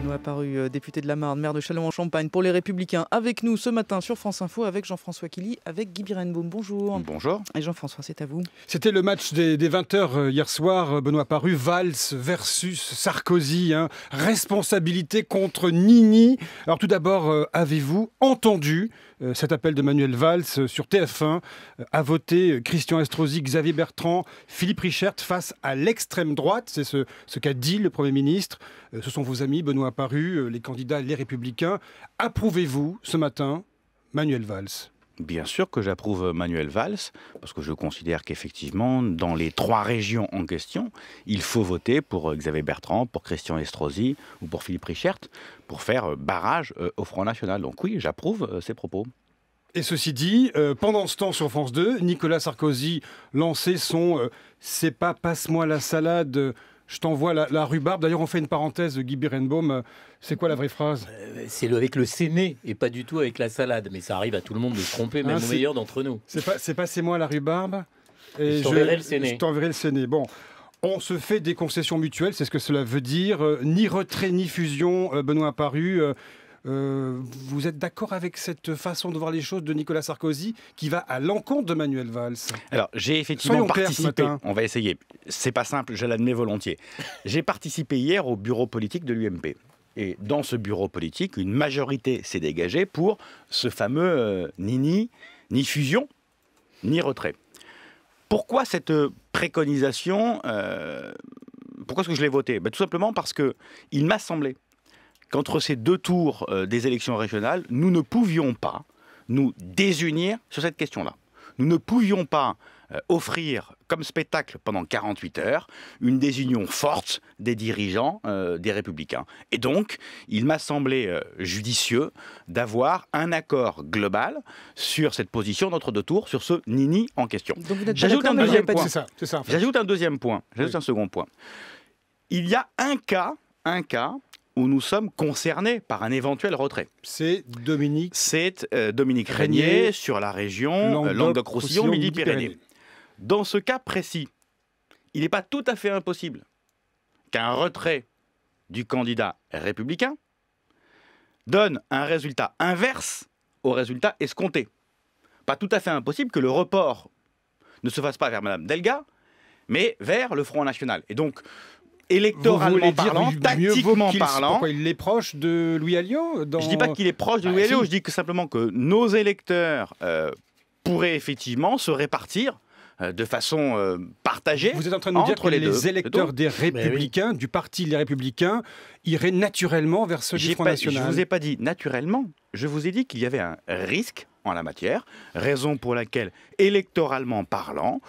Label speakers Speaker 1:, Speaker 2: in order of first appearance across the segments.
Speaker 1: Benoît Paru, euh, député de la Marne, maire de Châlons-en-Champagne pour les Républicains, avec nous ce matin sur France Info avec Jean-François Killy, avec Guy Birenbaum. Bonjour. Bonjour. Et Jean-François, c'est à vous.
Speaker 2: C'était le match des, 20h euh, hier soir, euh, Benoît Paru, Valls versus Sarkozy, hein. responsabilité contre Nini. Alors tout d'abord, avez-vous entendu euh, cet appel de Manuel Valls euh, sur TF1 euh, a voté Christian Estrosi, Xavier Bertrand, Philippe Richert face à l'extrême droite. C'est ce, ce qu'a dit le Premier ministre. Ce sont vos amis, Benoît Paru, les candidats, les républicains. Approuvez-vous ce matin Manuel Valls
Speaker 3: Bien sûr que j'approuve Manuel Valls, parce que je considère qu'effectivement, dans les trois régions en question, il faut voter pour euh, Xavier Bertrand, pour Christian Estrosi ou pour Philippe Richert, pour faire euh, barrage euh, au Front National. Donc oui, j'approuve ses propos.
Speaker 2: Et ceci dit, pendant ce temps sur France 2, Nicolas Sarkozy lançait son C'est pas passe-moi la salade » je t'envoie la, la, rhubarbe. D'ailleurs, on fait une parenthèse, Guy Birenbaum. C'est quoi la vraie phrase
Speaker 1: euh, C'est avec le séné et pas du tout avec la salade. Mais ça arrive à tout le monde de se tromper, même ah, meilleur d'entre nous. C'est
Speaker 2: pas, c'est moi la rhubarbe je t'enverrai le séné. Bon. On se fait des concessions mutuelles, c'est ce que cela veut dire. Euh, ni retrait, ni fusion, euh, Benoît Paru. Euh, vous êtes d'accord avec cette façon de voir les choses de Nicolas Sarkozy qui va à l'encontre de Manuel Valls
Speaker 3: Alors, j'ai effectivement participé. On va essayer. C'est pas simple, je l'admets volontiers. J'ai participé hier au bureau politique de l'UMP. Et dans ce bureau politique, une majorité s'est dégagée pour ce fameux euh, ni ni, ni fusion, ni retrait. Pourquoi cette préconisation euh, Pourquoi est-ce que je l'ai votée ben, Tout simplement parce qu'il m'a semblé qu'entre ces deux tours euh, des élections régionales, nous ne pouvions pas nous désunir sur cette question-là. Nous ne pouvions pas euh, offrir comme spectacle pendant 48 heures une désunion forte des dirigeants euh, des républicains. Et donc, il m'a semblé judicieux d'avoir un accord global sur cette position d'entre deux tours, sur ce nini en question. J'ajoute un, deuxième point. un deuxième point. J'ajoute un second point. Il y a un cas, un cas où nous sommes concernés par un éventuel retrait. C'est Dominique C'est euh, Dominique Régnier, sur la région euh, Languedoc-Roussillon, Midi-Pyrénées. Dans ce cas précis, il n'est pas tout à fait impossible qu'un retrait du candidat républicain donne un résultat inverse au résultat escompté. Pas tout à fait impossible que le report ne se fasse pas vers Madame Delga, mais vers le Front National. Et donc, électoralement parlant, tactiquement parlant. Pourquoi
Speaker 2: il est proche de Louis Alliot Je Je dis pas qu'il est proche de bah, Louis Alliot, je
Speaker 3: dis simplement que nos électeurs euh, pourraient effectivement se répartir euh, de façon euh, partagée. Vous êtes en train de nous dire que les, électeurs des Républicains,
Speaker 2: du parti des Républicains, iraient naturellement vers ce Front National. Je ne vous ai
Speaker 3: pas dit naturellement, je vous ai dit qu'il y avait un risque en la matière, raison pour laquelle, électoralement parlant,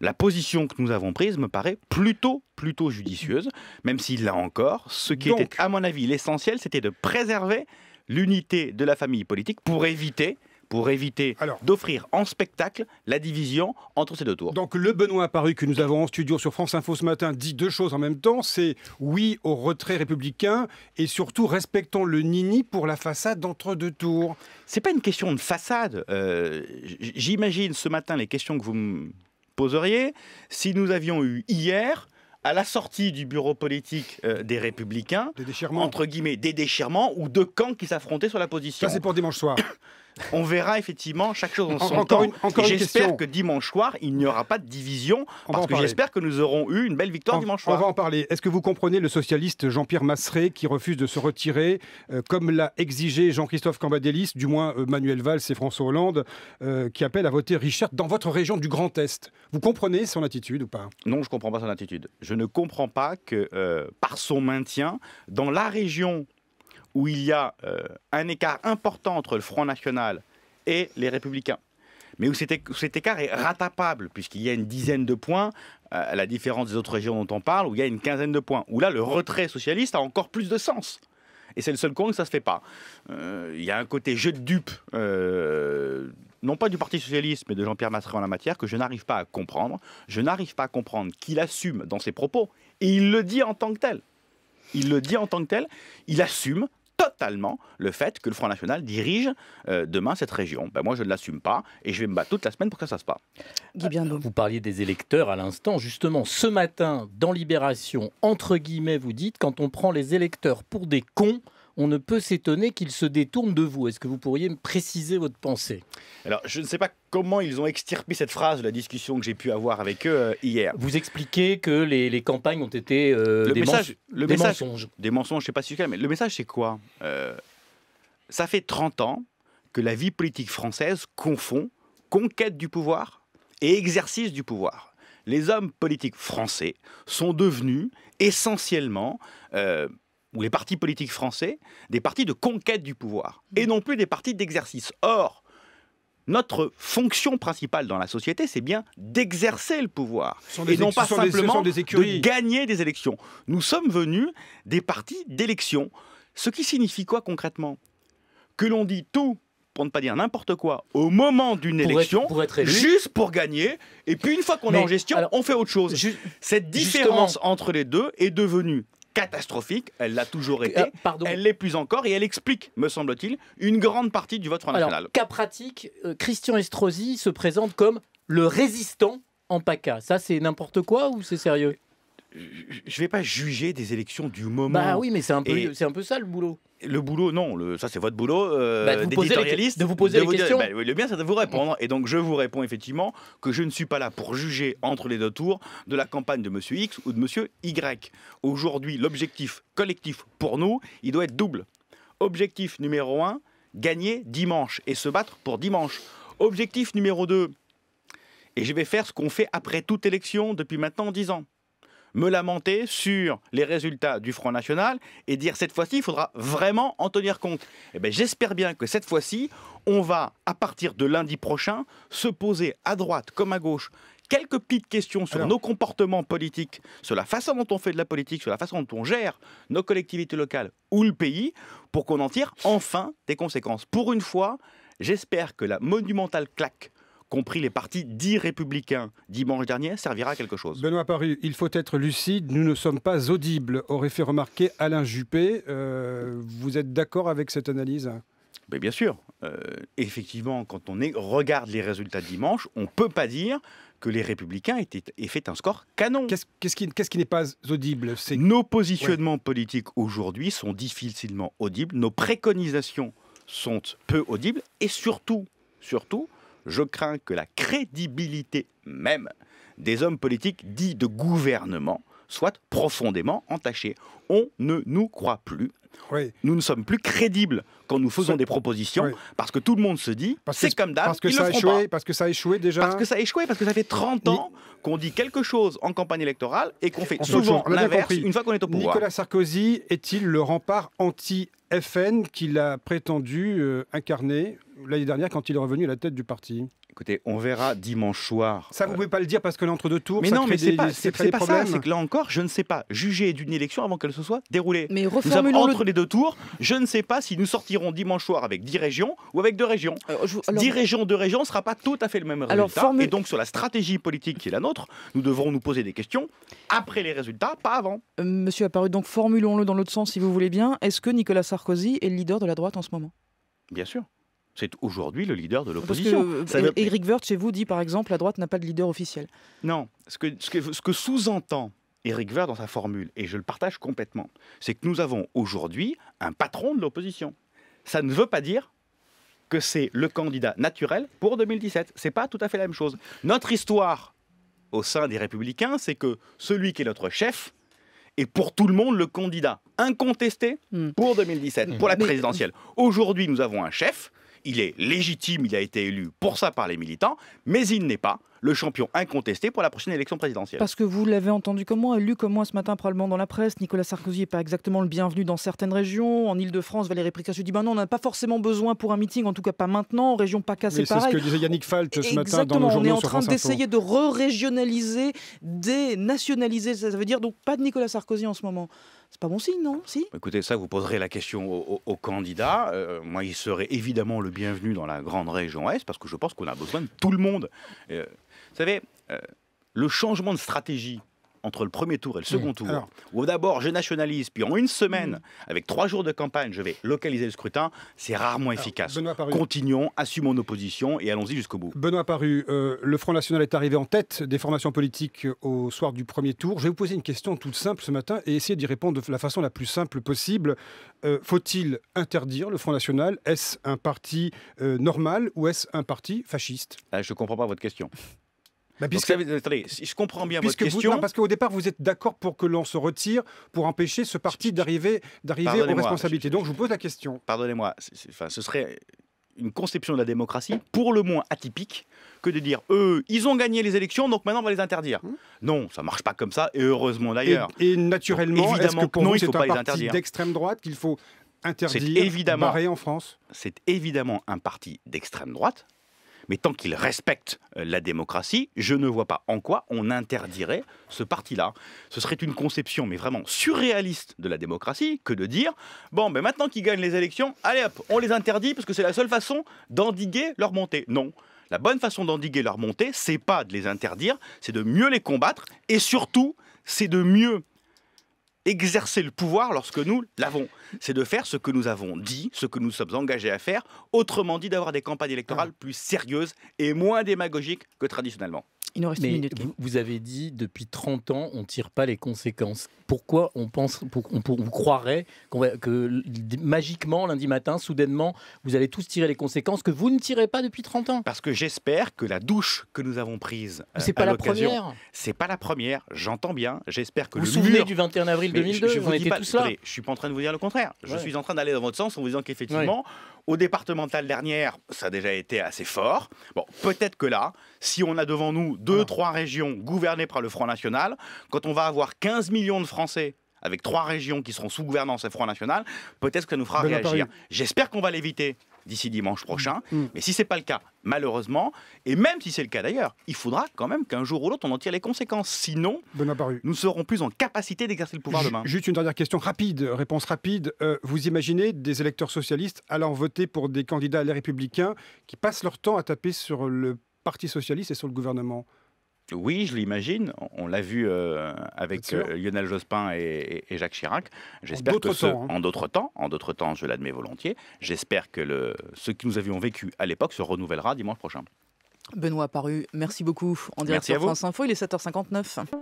Speaker 3: la position que nous avons prise me paraît plutôt, plutôt judicieuse, même si là encore, ce qui était à mon avis l'essentiel, c'était de préserver l'unité de la famille politique pour éviter pour éviter d'offrir en spectacle la division entre ces deux tours.
Speaker 2: Donc le Benoît Apparu que nous avons en studio sur France Info ce matin dit deux choses en même temps, c'est oui au retrait républicain et surtout respectons le nini pour la façade d'entre deux tours. C'est pas une question de façade. Euh, j'imagine
Speaker 3: ce matin les questions que vous me poseriez si nous avions eu hier à la sortie du bureau politique euh, des Républicains, entre guillemets, des déchirements ou deux camps qui s'affrontaient sur la position. Ça, c'est pour dimanche soir. on verra effectivement chaque chose en son encore temps. j'espère que dimanche soir, il n'y aura pas de division, parce que j'espère que nous aurons eu une belle victoire dimanche soir. On va en
Speaker 2: parler. Est-ce que vous comprenez le socialiste Jean-Pierre Masseret qui refuse de se retirer, euh, comme l'a exigé Jean-Christophe Cambadélis, du moins euh, Manuel Valls et François Hollande, euh, qui appelle à voter Richard dans votre région du Grand Est Vous comprenez son attitude ou pas
Speaker 3: Non, je ne comprends pas son attitude. Je ne comprends pas que, par son maintien, dans la région où il y a euh, un écart important entre le Front National et les Républicains. Mais où cet, écart est rattrapable, puisqu'il y a une dizaine de points, euh, à la différence des autres régions dont on parle, où il y a une quinzaine de points, où là, le retrait socialiste a encore plus de sens. Et c'est le seul coin que ça ne se fait pas. Euh, il y a un côté jeu de dupe, non pas du Parti Socialiste, mais de Jean-Pierre Massé en la matière, que je n'arrive pas à comprendre. Je n'arrive pas à comprendre qu'il assume dans ses propos, et il le dit en tant que tel. Il le dit en tant que tel, il assume totalement le fait que le Front National dirige euh, demain cette région. Ben moi, je ne l'assume pas et je vais me battre toute la semaine pour que ça se passe. Vous parliez des électeurs à l'instant. Justement, ce matin, dans Libération, entre guillemets, vous dites, quand on prend les électeurs pour des cons, on ne peut s'étonner qu'ils se détournent de vous. Est-ce que vous pourriez me préciser votre pensée Alors, je ne sais pas comment ils ont extirpé cette phrase de la discussion que j'ai pu avoir avec eux euh, hier. Vous expliquez que les, campagnes ont été euh, des, message, mensonges. Des mensonges, je ne sais pas si c'est mais le message c'est quoi euh, Ça fait 30 ans que la vie politique française confond conquête du pouvoir et exercice du pouvoir. Les hommes politiques français sont devenus essentiellement ou les partis politiques français des partis de conquête du pouvoir mmh. et non plus des partis d'exercice. Or, notre fonction principale dans la société, c'est bien d'exercer le pouvoir et non pas simplement de gagner des élections. Nous sommes venus des partis d'élection. Ce qui signifie quoi concrètement Que l'on dit tout pour ne pas dire n'importe quoi, au moment d'une élection, juste pour gagner, et puis une fois qu'on est en gestion, on fait autre chose. Cette différence entre les deux est devenue catastrophique, elle l'a toujours euh, été, pardon. elle l'est plus encore et elle explique, me semble-t-il, une grande partie du vote Front Alors, National.
Speaker 1: Cas pratique, euh, Christian Estrosi se présente comme le résistant en PACA. Ça, c'est n'importe quoi ou c'est sérieux
Speaker 3: je ne vais pas juger des élections du moment. Bah oui, mais c'est un peu, c'est un peu ça le boulot. Le boulot, non, ça c'est votre boulot euh, bah, d'éditorialiste. De vous poser de questions. Bah, le bien, c'est de vous répondre. Et donc je vous réponds effectivement que je ne suis pas là pour juger entre les deux tours de la campagne de M. X ou de M. Y. Aujourd'hui, l'objectif collectif pour nous, il doit être double. Objectif numéro un, gagner dimanche et se battre pour dimanche. Objectif numéro deux, et je vais faire ce qu'on fait après toute élection depuis maintenant dix ans me lamenter sur les résultats du Front National et dire cette fois-ci, il faudra vraiment en tenir compte. Eh bien, j'espère bien que cette fois-ci, on va, à partir de lundi prochain, se poser à droite comme à gauche quelques petites questions sur nos comportements politiques, sur la façon dont on fait de la politique, sur la façon dont on gère nos collectivités locales ou le pays, pour qu'on en tire enfin des conséquences. Pour une fois, j'espère que la monumentale claque compris les partis dits républicains, dimanche dernier, servira à quelque chose.
Speaker 2: Benoît Paru, il faut être lucide, nous ne sommes pas audibles, aurait fait remarquer Alain Juppé. Euh, vous êtes d'accord avec cette analyse
Speaker 3: bien sûr, euh, effectivement, quand on regarde les résultats de dimanche, on ne peut pas dire que les Républicains étaient, aient fait un score canon. Qu'est-ce qui, n'est pas
Speaker 2: audible Nos positionnements
Speaker 3: politiques aujourd'hui sont difficilement audibles, nos préconisations sont peu audibles, et surtout, surtout, je crains que la crédibilité même des hommes politiques dits de gouvernement soit profondément entaché. On ne nous croit plus. Nous ne sommes plus crédibles quand nous faisons des propositions parce que tout le monde se dit c'est comme d'hab. Parce que ils ça a échoué,
Speaker 2: parce que ça a échoué
Speaker 3: déjà. Parce que ça a échoué, parce que ça fait 30 ans qu'on dit quelque chose en campagne électorale et qu'on fait souvent l'inverse une fois qu'on est au pouvoir. Nicolas
Speaker 2: Sarkozy est-il le rempart anti-FN qu'il a prétendu euh, incarner l'année dernière quand il est revenu à la tête du parti
Speaker 3: Écoutez, on verra dimanche
Speaker 2: soir. Ça, vous euh, pouvez pas le dire parce que l'entre-deux tours. Mais ça non, mais c'est pas, pas ça. C'est que
Speaker 3: là encore, je ne sais pas juger d'une élection avant qu'elle se soit déroulée. Mais nous entre les deux tours, je ne sais pas si nous sortirons dimanche soir avec dix régions ou avec deux régions. Euh, dix régions, deux régions, ne sera pas tout à fait le même résultat. Et donc sur la stratégie politique qui est la nôtre, nous devrons nous poser des questions après les résultats,
Speaker 1: pas avant. Euh, monsieur Apparu, donc formulons-le dans l'autre sens si vous voulez bien. Est-ce que Nicolas Sarkozy est le leader de la droite en ce moment
Speaker 3: Bien sûr. C'est aujourd'hui le leader de l'opposition. Éric
Speaker 1: euh, Woerth, chez vous, dit par exemple la droite n'a pas de leader officiel.
Speaker 3: Non, ce que, sous-entend Éric Woerth dans sa formule, et je le partage complètement, c'est que nous avons aujourd'hui un patron de l'opposition. Ça ne veut pas dire que c'est le candidat naturel pour 2017. C'est pas tout à fait la même chose. Notre histoire au sein des Républicains, c'est que celui qui est notre chef, est pour tout le monde le candidat incontesté hmm. pour 2017, pour la présidentielle. Aujourd'hui, nous avons un chef il est légitime, il a été élu pour ça par les militants, mais il n'est pas le champion incontesté pour la prochaine élection présidentielle. Parce que
Speaker 1: vous l'avez entendu comme moi, lu comme moi ce matin probablement dans la presse, Nicolas Sarkozy n'est pas exactement le bienvenu dans certaines régions. En Ile-de-France, Valérie Pécresse dit ben non, on n'a pas forcément besoin pour un meeting, en tout cas pas maintenant. En région PACA, c'est pareil. C'est ce que
Speaker 2: disait Yannick Falt ce matin dans le journal. On est en train d'essayer
Speaker 1: de re-régionaliser, dénationaliser. Ça veut dire donc pas de Nicolas Sarkozy en ce moment. C'est pas bon signe, non Si
Speaker 3: Écoutez, ça, vous poserez la question aux, candidat. candidats. Euh, moi, il serait évidemment le bienvenu dans la grande région Est, parce que je pense qu'on a besoin de tout le monde. Euh, vous savez, euh, le changement de stratégie entre le premier tour et le second tour, où d'abord je nationalise, puis en une semaine, mm. avec trois jours de campagne, je vais localiser le scrutin, c'est rarement efficace. Continuons, assumons nos positions et allons-y jusqu'au bout.
Speaker 2: Benoît Paru, euh, le Front National est arrivé en tête des formations politiques euh, au soir du premier tour. Je vais vous poser une question toute simple ce matin et essayer d'y répondre de la façon la plus simple possible. Faut-il interdire le Front National Est-ce un parti normal ou est-ce un parti fasciste ah, Je ne comprends pas votre question
Speaker 3: je comprends bien votre question. parce
Speaker 2: qu'au départ, vous êtes d'accord pour que l'on se retire pour empêcher ce parti d'arriver aux responsabilités. Donc je vous pose la question. Pardonnez-moi, enfin, ce serait
Speaker 3: une conception de la démocratie pour le moins atypique que de dire eux, ils ont gagné les élections, donc maintenant on va les interdire. Hum. Non, ça marche pas comme ça, et heureusement d'ailleurs. Et, naturellement, évidemment, ce que pour non, vous, c'est un parti d'extrême
Speaker 2: droite qu'il faut interdire, évidemment, barrer en France
Speaker 3: C'est évidemment un parti d'extrême droite, mais tant qu'ils respectent euh, la démocratie, je ne vois pas en quoi on interdirait ce parti-là. Ce serait une conception, mais vraiment surréaliste de la démocratie, que de dire bon, mais maintenant qu'ils gagnent les élections, allez hop, on les interdit parce que c'est la seule façon d'endiguer leur montée. Non. La bonne façon d'endiguer leur montée, c'est pas de les interdire, c'est de mieux les combattre et surtout, c'est de mieux exercer le pouvoir lorsque nous l'avons. C'est de faire ce que nous avons dit, ce que nous sommes engagés à faire, autrement dit d'avoir des campagnes électorales ah. plus sérieuses et moins démagogiques que traditionnellement.
Speaker 1: Vous, avez dit, depuis 30 ans, on ne tire pas les conséquences.
Speaker 3: Pourquoi on, pense, croirait que magiquement, lundi matin, soudainement, vous allez tous tirer les conséquences que vous ne tirez pas depuis 30 ans Parce que j'espère que la douche que nous avons prise. Euh, c'est pas, pas la première. C'est pas la première, j'entends bien. J'espère que vous le. Vous souvenez du
Speaker 1: 21 avril 2002 Je, vous pas, je
Speaker 3: suis pas en train de vous dire le contraire. Je suis en train d'aller dans votre sens en vous disant qu'effectivement, au départemental dernière, ça a déjà été assez fort. Bon, peut-être que là, si on a devant nous deux, trois régions gouvernées par le Front National, quand on va avoir 15 millions de Français avec trois régions qui seront sous gouvernance et Front National, peut-être que ça nous fera réagir. J'espère qu'on va l'éviter d'ici dimanche prochain. Mm. Mm. Mais si ce n'est pas le cas, malheureusement, et même si c'est le cas d'ailleurs, il faudra quand même qu'un jour ou l'autre on en tire les conséquences. sinon nous ne serons plus en capacité d'exercer le pouvoir demain. Juste
Speaker 2: une dernière question rapide, réponse rapide. Euh, vous imaginez des électeurs socialistes allant voter pour des candidats à les républicains qui passent leur temps à taper sur le Parti socialiste et sur le gouvernement
Speaker 3: oui, je l'imagine. On l'a vu euh, avec euh, Lionel Jospin et, Jacques Chirac. J'espère que hein. en d'autres temps, en d'autres temps, je l'admets volontiers. J'espère que le, ce que nous avions vécu à l'époque se renouvellera dimanche prochain.
Speaker 1: Benoît Paru, merci beaucoup. En direct sur France Info, il est 7h59.